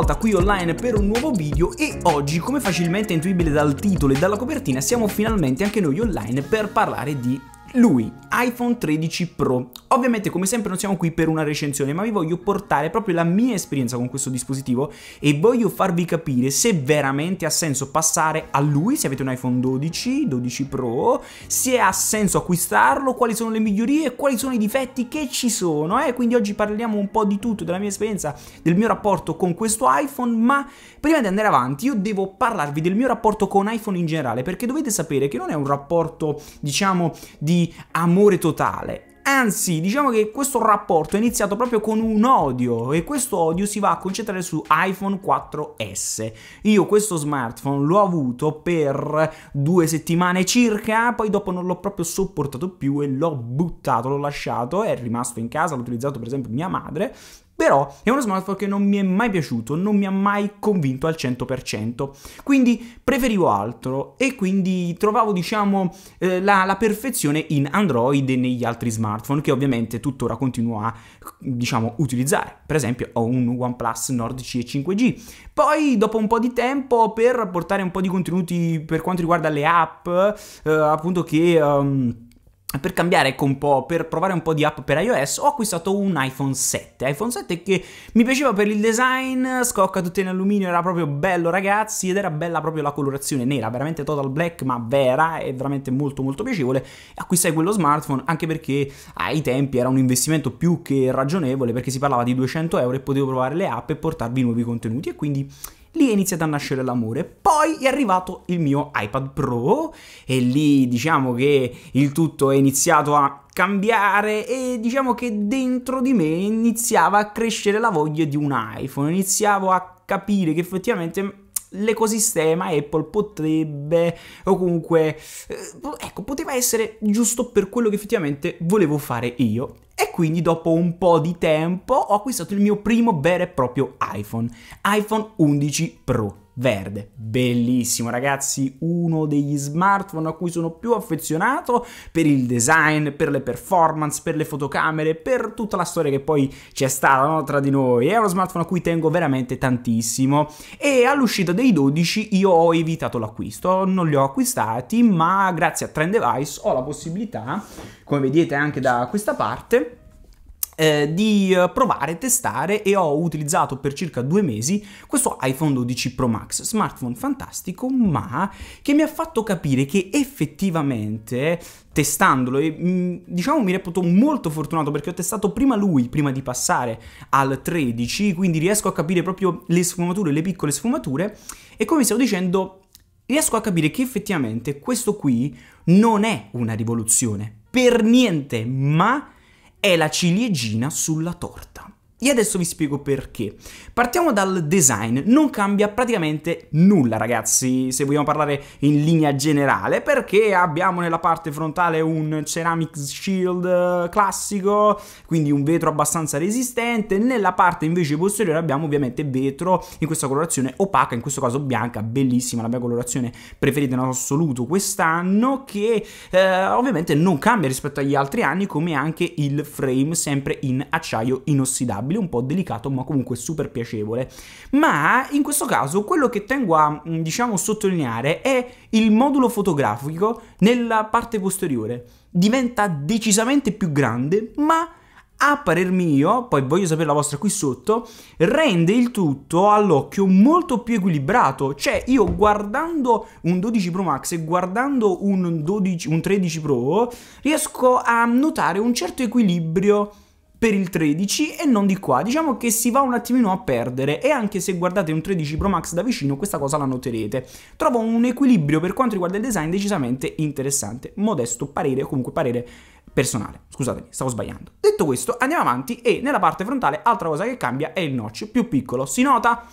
volta qui online per un nuovo video e oggi come facilmente intuibile dal titolo e dalla copertina siamo finalmente anche noi online per parlare di lui, iPhone 13 Pro. Ovviamente come sempre non siamo qui per una recensione ma vi voglio portare proprio la mia esperienza con questo dispositivo e voglio farvi capire se veramente ha senso passare a lui se avete un iPhone 12, 12 Pro, se ha senso acquistarlo, quali sono le migliorie quali sono i difetti che ci sono. Eh? Quindi oggi parliamo un po' di tutto, della mia esperienza, del mio rapporto con questo iPhone ma prima di andare avanti io devo parlarvi del mio rapporto con iPhone in generale perché dovete sapere che non è un rapporto diciamo di amore amore totale. Anzi, diciamo che questo rapporto è iniziato proprio con un odio e questo odio si va a concentrare su iPhone 4S. Io questo smartphone l'ho avuto per due settimane circa, poi dopo non l'ho proprio sopportato più e l'ho buttato, l'ho lasciato, è rimasto in casa, l'ho utilizzato per esempio mia madre però è uno smartphone che non mi è mai piaciuto, non mi ha mai convinto al 100%, quindi preferivo altro e quindi trovavo diciamo eh, la, la, perfezione in Android e negli altri smartphone che ovviamente tuttora continuo a diciamo utilizzare, per esempio ho un OnePlus Nord CE 5G, poi dopo un po' di tempo per portare un po' di contenuti per quanto riguarda le app eh, appunto che... Um, per cambiare ecco un po', per provare un po' di app per iOS, ho acquistato un iPhone 7. iPhone 7 che mi piaceva per il design, scocca tutto in alluminio, era proprio bello ragazzi, ed era bella proprio la colorazione nera, veramente total black, ma vera, e veramente molto molto piacevole. Acquistai quello smartphone anche perché ai tempi era un investimento più che ragionevole, perché si parlava di 200 euro e potevo provare le app e portarvi nuovi contenuti, e quindi lì è iniziato a nascere l'amore. Poi è arrivato il mio iPad Pro e lì diciamo che il tutto è iniziato a cambiare e diciamo che dentro di me iniziava a crescere la voglia di un iPhone, iniziavo a capire che effettivamente l'ecosistema Apple potrebbe o comunque eh, ecco poteva essere giusto per quello che effettivamente volevo fare io e quindi dopo un po' di tempo ho acquistato il mio primo vero e proprio iPhone, iPhone 11 Pro verde. Bellissimo ragazzi, uno degli smartphone a cui sono più affezionato per il design, per le performance, per le fotocamere, per tutta la storia che poi c'è stata no, tra di noi. È uno smartphone a cui tengo veramente tantissimo e all'uscita dei 12 io ho evitato l'acquisto, non li ho acquistati ma grazie a Trend Device ho la possibilità, come vedete anche da questa parte, eh, di eh, provare, testare e ho utilizzato per circa due mesi questo iPhone 12 Pro Max, smartphone fantastico ma che mi ha fatto capire che effettivamente testandolo e mm, diciamo mi reputo molto fortunato perché ho testato prima lui prima di passare al 13 quindi riesco a capire proprio le sfumature le piccole sfumature e come stavo dicendo riesco a capire che effettivamente questo qui non è una rivoluzione per niente ma è la ciliegina sulla torta. E adesso vi spiego perché. Partiamo dal design, non cambia praticamente nulla ragazzi, se vogliamo parlare in linea generale, perché abbiamo nella parte frontale un ceramic shield eh, classico, quindi un vetro abbastanza resistente, nella parte invece posteriore abbiamo ovviamente vetro in questa colorazione opaca, in questo caso bianca, bellissima, la mia colorazione preferita in assoluto quest'anno, che eh, ovviamente non cambia rispetto agli altri anni, come anche il frame sempre in acciaio inossidabile insopportabile, un po' delicato, ma comunque super piacevole. Ma in questo caso quello che tengo a, mm, diciamo, sottolineare è il modulo fotografico nella parte posteriore. Diventa decisamente più grande, ma a parer mio, poi voglio sapere la vostra qui sotto, rende il tutto all'occhio molto più equilibrato. Cioè, io guardando un 12 Pro Max e guardando un, 12, un 13 Pro, riesco a notare un certo equilibrio per il 13 e non di qua. Diciamo che si va un attimino a perdere e anche se guardate un 13 Pro Max da vicino questa cosa la noterete. Trovo un equilibrio per quanto riguarda il design decisamente interessante. Modesto parere, comunque parere personale. Scusatemi, stavo sbagliando. Detto questo, andiamo avanti e nella parte frontale altra cosa che cambia è il notch più piccolo. Si nota?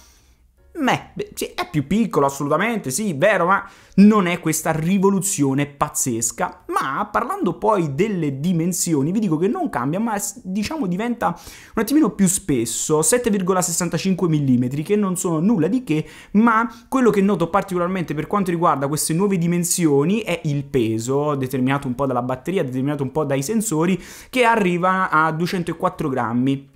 Beh, è più piccolo assolutamente, sì, vero, ma non è questa rivoluzione pazzesca. Ma parlando poi delle dimensioni, vi dico che non cambia, ma diciamo diventa un attimino più spesso, 7,65 mm, che non sono nulla di che, ma quello che noto particolarmente per quanto riguarda queste nuove dimensioni è il peso, determinato un po' dalla batteria, determinato un po' dai sensori, che arriva a 204 grammi.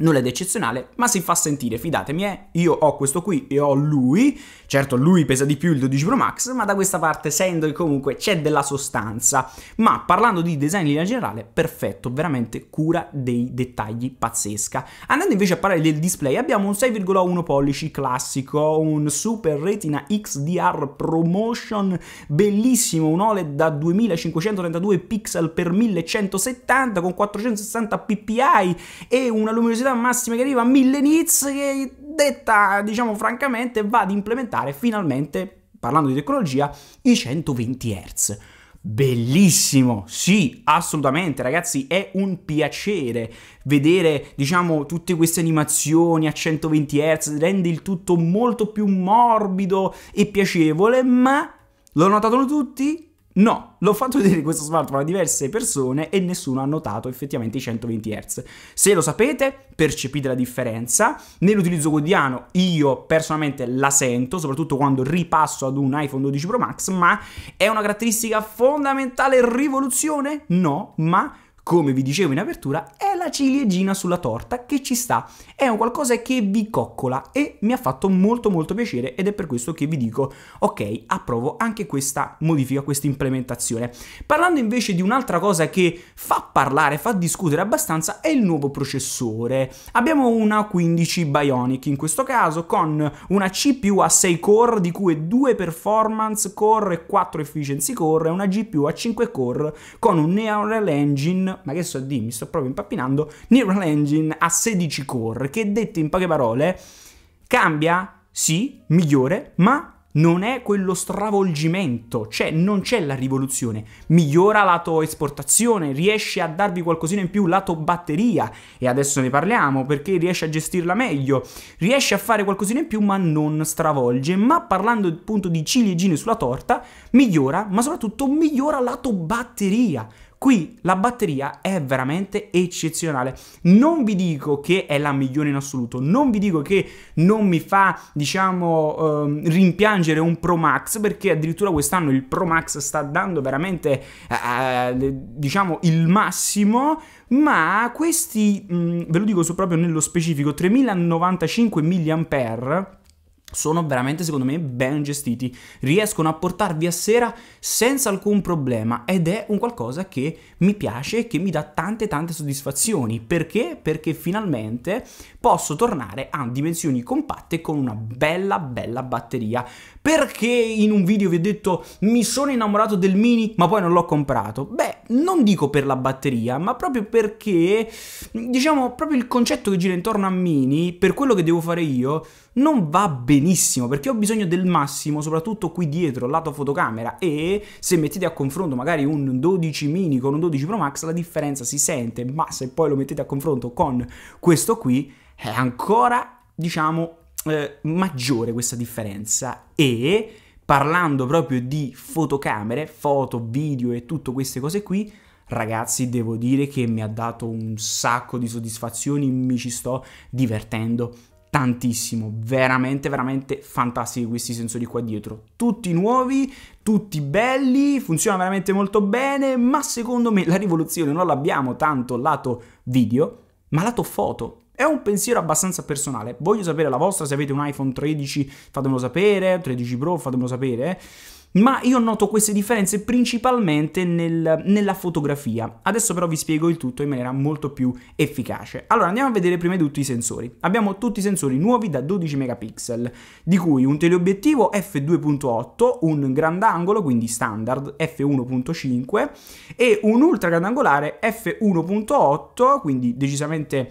Nulla di eccezionale, ma si fa sentire, fidatemi, eh. Io ho questo qui e ho lui. Certo, lui pesa di più il 12 Pro Max, ma da questa parte sento che comunque c'è della sostanza. Ma parlando di design in linea generale, perfetto, veramente cura dei dettagli pazzesca. Andando invece a parlare del display, abbiamo un 6,1 pollici classico, un Super Retina XDR Promotion bellissimo, un OLED da 2532 pixel per 1170 con 460 ppi e una luminosità velocità ecco, massima che arriva a 1000 nits che detta, diciamo francamente, va ad implementare finalmente, parlando di tecnologia, i 120 Hz. Bellissimo, sì, assolutamente ragazzi, è un piacere vedere, diciamo, tutte queste animazioni a 120 Hz, rende il tutto molto più morbido e piacevole, ma lo notato tutti, No, l'ho fatto vedere questo smartphone a diverse persone e nessuno ha notato effettivamente i 120 Hz. Se lo sapete, percepite la differenza. Nell'utilizzo quotidiano io personalmente la sento, soprattutto quando ripasso ad un iPhone 12 Pro Max, ma è una caratteristica fondamentale rivoluzione? No, ma come vi dicevo in apertura è ciliegina sulla torta che ci sta. È un qualcosa che vi coccola e mi ha fatto molto molto piacere ed è per questo che vi dico ok, approvo anche questa modifica, questa implementazione. Parlando invece di un'altra cosa che fa parlare, fa discutere abbastanza è il nuovo processore. Abbiamo una 15 Bionic in questo caso con una CPU a 6 core di cui 2 performance core e 4 efficiency core e una GPU a 5 core con un Neural Engine, ma che so di, mi sto proprio impappinando secondo Neural Engine a 16 core, che detto in poche parole cambia, sì, migliore, ma non è quello stravolgimento, cioè non c'è la rivoluzione. Migliora lato esportazione, riesce a darvi qualcosina in più lato batteria, e adesso ne parliamo perché riesce a gestirla meglio, riesce a fare qualcosina in più ma non stravolge. Ma parlando appunto di ciliegine sulla torta, migliora, ma soprattutto migliora lato batteria qui la batteria è veramente eccezionale. Non vi dico che è la migliore in assoluto, non vi dico che non mi fa, diciamo, ehm, rimpiangere un Pro Max, perché addirittura quest'anno il Pro Max sta dando veramente, eh, eh diciamo, il massimo, ma questi, mh, mm, ve lo dico so proprio nello specifico, 3095 mAh sono veramente secondo me ben gestiti, riescono a portarvi a sera senza alcun problema ed è un qualcosa che mi piace e che mi dà tante tante soddisfazioni, perché? Perché finalmente posso tornare a dimensioni compatte con una bella bella batteria. Perché in un video vi ho detto mi sono innamorato del mini ma poi non l'ho comprato? Beh, non dico per la batteria, ma proprio perché, diciamo, proprio il concetto che gira intorno a Mini, per quello che devo fare io, non va benissimo, perché ho bisogno del massimo, soprattutto qui dietro, lato fotocamera, e se mettete a confronto magari un 12 Mini con un 12 Pro Max, la differenza si sente, ma se poi lo mettete a confronto con questo qui, è ancora, diciamo, eh, maggiore questa differenza e parlando proprio di fotocamere, foto, video e tutte queste cose qui, ragazzi devo dire che mi ha dato un sacco di soddisfazioni, mi ci sto divertendo tantissimo, veramente veramente fantastici questi sensori qua dietro, tutti nuovi, tutti belli, funziona veramente molto bene, ma secondo me la rivoluzione non l'abbiamo tanto lato video, ma lato foto, è un pensiero abbastanza personale. Voglio sapere la vostra, se avete un iPhone 13 fatemelo sapere, 13 Pro fatemelo sapere. Ma io noto queste differenze principalmente nel, nella fotografia. Adesso però vi spiego il tutto in maniera molto più efficace. Allora andiamo a vedere prima di tutto i sensori. Abbiamo tutti i sensori nuovi da 12 megapixel, di cui un teleobiettivo f2.8, un grandangolo, quindi standard f1.5 e un ultra grandangolare f1.8, quindi decisamente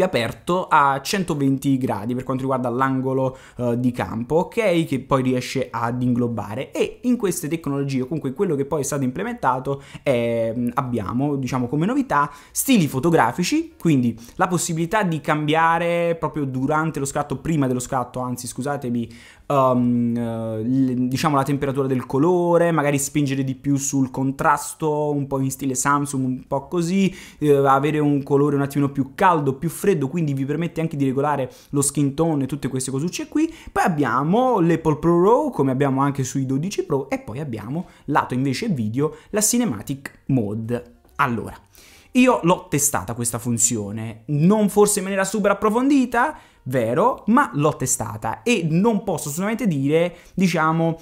più aperto a 120 gradi per quanto riguarda l'angolo eh, di campo, ok? Che poi riesce ad inglobare e in queste tecnologie, comunque quello che poi è stato implementato, è, mm, abbiamo diciamo come novità stili fotografici, quindi la possibilità di cambiare proprio durante lo scatto, prima dello scatto, anzi scusatemi, um, eh, diciamo la temperatura del colore, magari spingere di più sul contrasto, un po' in stile Samsung, un po' così, eh, avere un colore un attimino più caldo, più freddo, quindi vi permette anche di regolare lo skin tone e tutte queste cosucce qui. Poi abbiamo l'Apple Pro Raw, come abbiamo anche sui 12 Pro, e poi abbiamo lato invece video la Cinematic Mode. Allora, io l'ho testata questa funzione, non forse in maniera super approfondita, vero, ma l'ho testata e non posso assolutamente dire, diciamo,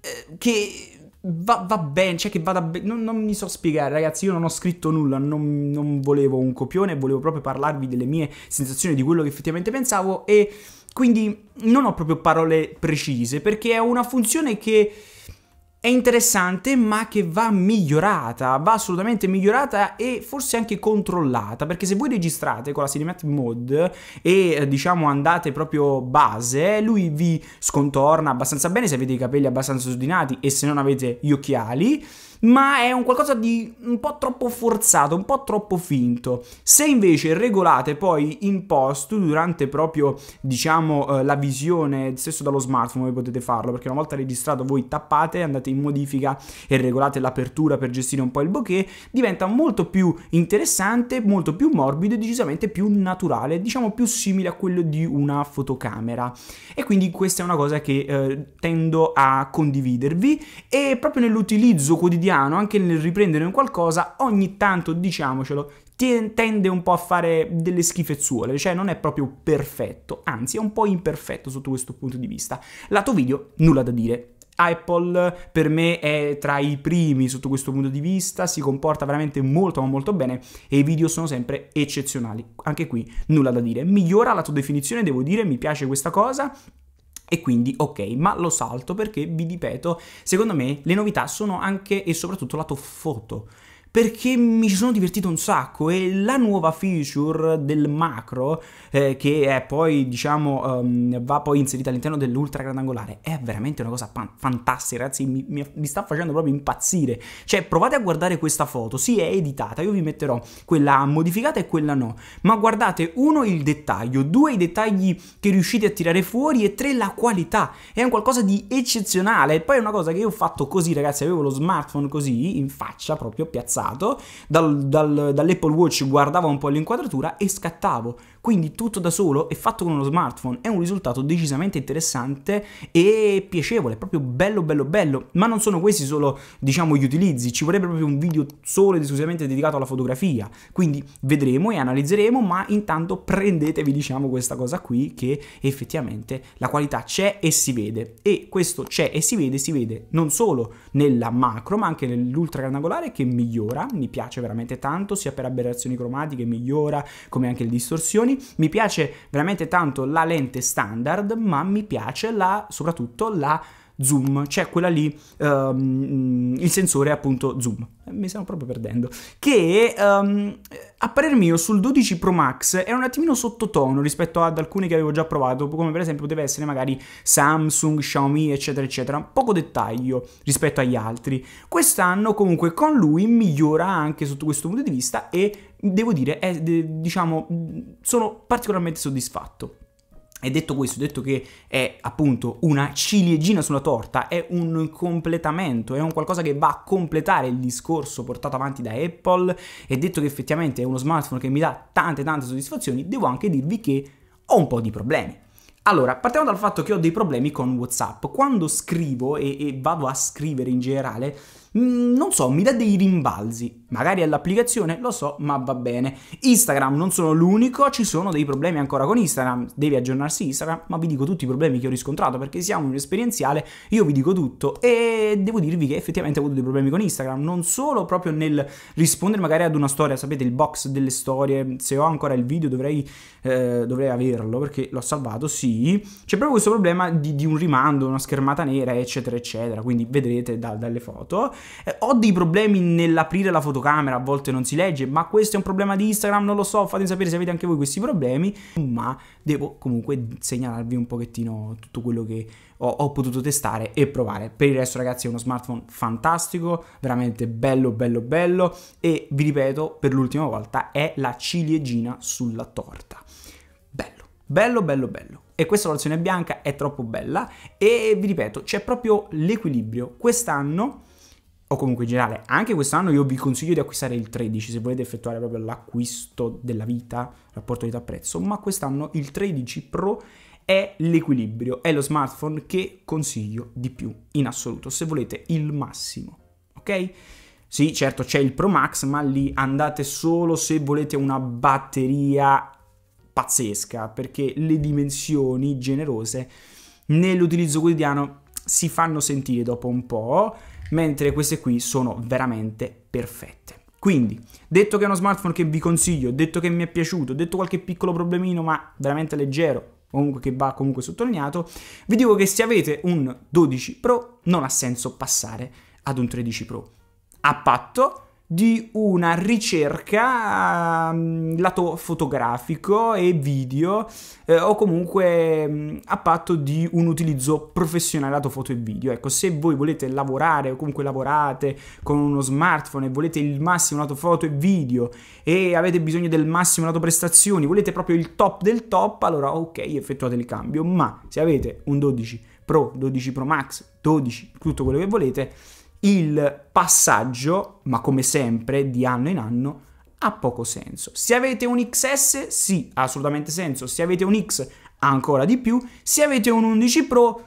eh, che Va, va, bene, cioè che vada bene. Non, non, mi so spiegare, ragazzi. Io non ho scritto nulla, non, non, volevo un copione, volevo proprio parlarvi delle mie sensazioni, di quello che effettivamente pensavo. E quindi non ho proprio parole precise, perché è una funzione che è interessante ma che va migliorata, va assolutamente migliorata e forse anche controllata, perché se voi registrate con la Cinematic Mode e eh, diciamo andate proprio base, lui vi scontorna abbastanza bene se avete i capelli abbastanza sudinati e se non avete gli occhiali, ma è un qualcosa di un po' troppo forzato, un po' troppo finto. Se invece regolate poi in post durante proprio, diciamo, eh, la visione stesso dallo smartphone, voi potete farlo, perché una volta registrato voi tappate, andate in modifica e regolate l'apertura per gestire un po' il bokeh, diventa molto più interessante, molto più morbido e decisamente più naturale, diciamo più simile a quello di una fotocamera. E quindi questa è una cosa che eh, tendo a condividervi e proprio nell'utilizzo quotidiano quotidiano, anche nel riprendere un qualcosa, ogni tanto, diciamocelo, tende un po' a fare delle schifezzuole, cioè non è proprio perfetto, anzi è un po' imperfetto sotto questo punto di vista. Lato video, nulla da dire. Apple per me è tra i primi sotto questo punto di vista, si comporta veramente molto ma molto bene e i video sono sempre eccezionali. Anche qui nulla da dire. Migliora la tua definizione, devo dire, mi piace questa cosa e quindi ok, ma lo salto perché vi ripeto, secondo me le novità sono anche e soprattutto lato foto perché mi ci sono divertito un sacco e la nuova feature del macro eh, che poi diciamo um, va poi inserita all'interno dell'ultra grandangolare è veramente una cosa fantastica ragazzi mi, mi, mi, sta facendo proprio impazzire cioè provate a guardare questa foto sì è editata io vi metterò quella modificata e quella no ma guardate uno il dettaglio due i dettagli che riuscite a tirare fuori e tre la qualità è un qualcosa di eccezionale e poi è una cosa che io ho fatto così ragazzi avevo lo smartphone così in faccia proprio piazzato abbassato, dal, dal, dall'Apple Watch guardavo un po' l'inquadratura e scattavo. Quindi tutto da solo e fatto con uno smartphone è un risultato decisamente interessante e piacevole, proprio bello bello bello, ma non sono questi solo diciamo gli utilizzi, ci vorrebbe proprio un video solo ed esclusivamente dedicato alla fotografia, quindi vedremo e analizzeremo, ma intanto prendetevi diciamo questa cosa qui che effettivamente la qualità c'è e si vede e questo c'è e si vede, si vede non solo nella macro ma anche nell'ultra granangolare che migliora, mi piace veramente tanto, sia per aberrazioni cromatiche migliora come anche le distorsioni dimensioni. Mi piace veramente tanto la lente standard, ma mi piace la, soprattutto la zoom, cioè quella lì, um, il sensore appunto zoom, eh, mi stiamo proprio perdendo, che um, a parer mio sul 12 Pro Max era un attimino sottotono rispetto ad alcuni che avevo già provato, come per esempio poteva essere magari Samsung, Xiaomi, eccetera, eccetera, poco dettaglio rispetto agli altri. Quest'anno comunque con lui migliora anche sotto questo punto di vista e devo dire, è, diciamo, mm, sono particolarmente soddisfatto. E detto questo, detto che è appunto una ciliegina sulla torta, è un completamento, è un qualcosa che va a completare il discorso portato avanti da Apple e detto che effettivamente è uno smartphone che mi dà tante tante soddisfazioni, devo anche dirvi che ho un po' di problemi. Allora, partiamo dal fatto che ho dei problemi con WhatsApp. Quando scrivo e, e vado a scrivere in generale, Mm, non so, mi dà dei rimbalzi. Magari è l'applicazione, lo so, ma va bene. Instagram non sono l'unico, ci sono dei problemi ancora con Instagram. Devi aggiornarsi Instagram, ma vi dico tutti i problemi che ho riscontrato perché siamo un esperienziale, io vi dico tutto e devo dirvi che effettivamente ho avuto dei problemi con Instagram, non solo proprio nel rispondere magari ad una storia, sapete il box delle storie, se ho ancora il video dovrei, eh, dovrei averlo perché l'ho salvato, sì. C'è proprio questo problema di, di, un rimando, una schermata nera, eccetera, eccetera, quindi vedrete da, dalle foto eh, ho dei problemi nell'aprire la fotocamera, a volte non si legge, ma questo è un problema di Instagram, non lo so, fatemi sapere se avete anche voi questi problemi, ma devo comunque segnalarvi un pochettino tutto quello che ho, ho potuto testare e provare. Per il resto ragazzi è uno smartphone fantastico, veramente bello bello bello e vi ripeto per l'ultima volta è la ciliegina sulla torta. Bello, bello bello bello e questa versione bianca è troppo bella e vi ripeto c'è proprio l'equilibrio quest'anno o comunque in generale anche quest'anno io vi consiglio di acquistare il 13 se volete effettuare proprio l'acquisto della vita, rapporto vita-prezzo, ma quest'anno il 13 Pro è l'equilibrio, è lo smartphone che consiglio di più in assoluto, se volete il massimo, ok? Sì, certo c'è il Pro Max, ma lì andate solo se volete una batteria pazzesca, perché le dimensioni generose nell'utilizzo quotidiano si fanno sentire dopo un po', mentre queste qui sono veramente perfette. Quindi, detto che è uno smartphone che vi consiglio, detto che mi è piaciuto, detto qualche piccolo problemino ma veramente leggero, comunque che va comunque sottolineato, vi dico che se avete un 12 Pro non ha senso passare ad un 13 Pro. A patto di una ricerca um, lato fotografico e video eh, o comunque um, a patto di un utilizzo professionale lato foto e video. Ecco, se voi volete lavorare o comunque lavorate con uno smartphone e volete il massimo lato foto e video e avete bisogno del massimo lato prestazioni, volete proprio il top del top, allora ok, effettuate il cambio, ma se avete un 12 Pro, 12 Pro Max, 12, tutto quello che volete, il passaggio, ma come sempre, di anno in anno, ha poco senso. Se avete un XS, sì, ha assolutamente senso. Se avete un X, ancora di più. Se avete un 11 Pro,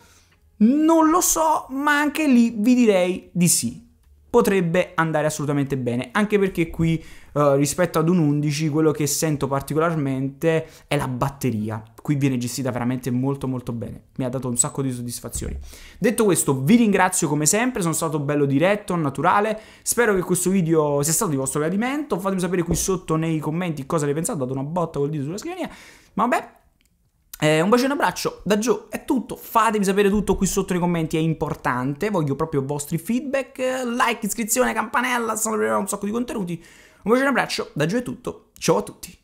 non lo so, ma anche lì vi direi di sì. Potrebbe andare assolutamente bene, anche perché qui eh, rispetto ad un 11 quello che sento particolarmente è la batteria. Qui viene gestita veramente molto molto bene, mi ha dato un sacco di soddisfazioni. Detto questo vi ringrazio come sempre, sono stato bello diretto, naturale, spero che questo video sia stato di vostro gradimento, fatemi sapere qui sotto nei commenti cosa ne pensate, ho dato una botta col dito sulla scrivania, ma vabbè, eh, un bacio e un abbraccio da Gio, è tutto. Fatemi sapere tutto qui sotto nei commenti, è importante. Voglio proprio i vostri feedback. Like, iscrizione, campanella, stanno arrivando un sacco di contenuti. Un bacio e un abbraccio, da giù è tutto, ciao a tutti!